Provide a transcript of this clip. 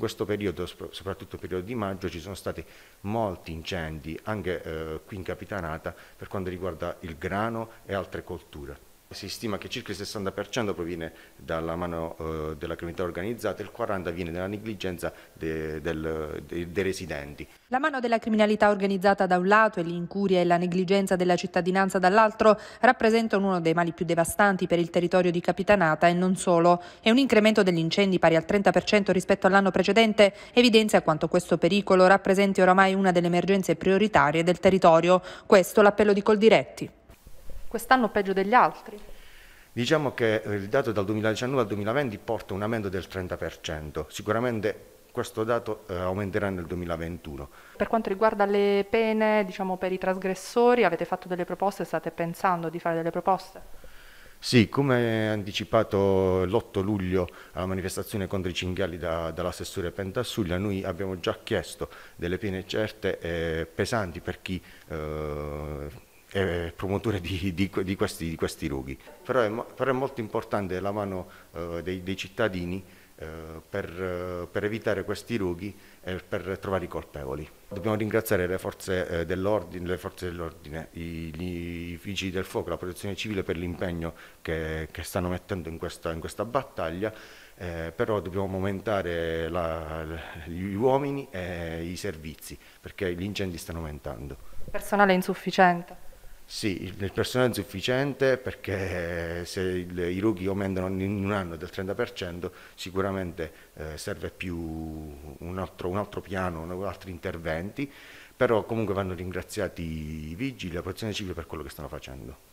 In questo periodo, soprattutto periodo di maggio, ci sono stati molti incendi anche eh, qui in Capitanata per quanto riguarda il grano e altre colture. Si stima che circa il 60% proviene dalla mano eh, della criminalità organizzata e il 40% viene dalla negligenza dei de, de, de residenti. La mano della criminalità organizzata da un lato e l'incuria e la negligenza della cittadinanza dall'altro rappresentano uno dei mali più devastanti per il territorio di Capitanata e non solo. E un incremento degli incendi pari al 30% rispetto all'anno precedente evidenzia quanto questo pericolo rappresenti oramai una delle emergenze prioritarie del territorio. Questo l'appello di Coldiretti. Quest'anno peggio degli altri? Diciamo che il dato dal 2019 al 2020 porta un aumento del 30%, sicuramente questo dato eh, aumenterà nel 2021. Per quanto riguarda le pene diciamo, per i trasgressori, avete fatto delle proposte, state pensando di fare delle proposte? Sì, come anticipato l'8 luglio alla manifestazione contro i cinghiali da, dall'assessore Pentassuglia, noi abbiamo già chiesto delle pene certe e pesanti per chi eh, eh, promotore di, di, di, questi, di, questi, luoghi. Però è, però è, molto importante la mano eh, dei, dei, cittadini eh, per, eh, per, evitare questi rughi e per trovare i colpevoli. Dobbiamo ringraziare le forze eh, dell'ordine, dell i, vigili del fuoco, la protezione civile per l'impegno che, che, stanno mettendo in questa, in questa battaglia. Eh, però dobbiamo aumentare la, gli uomini e i servizi perché gli incendi stanno aumentando. Personale insufficiente. Sì, il personale è insufficiente perché se i rughi aumentano in un anno del 30% sicuramente eh, serve più un altro, un altro piano, un, altri interventi, però comunque vanno ringraziati i vigili, la protezione civile per quello che stanno facendo.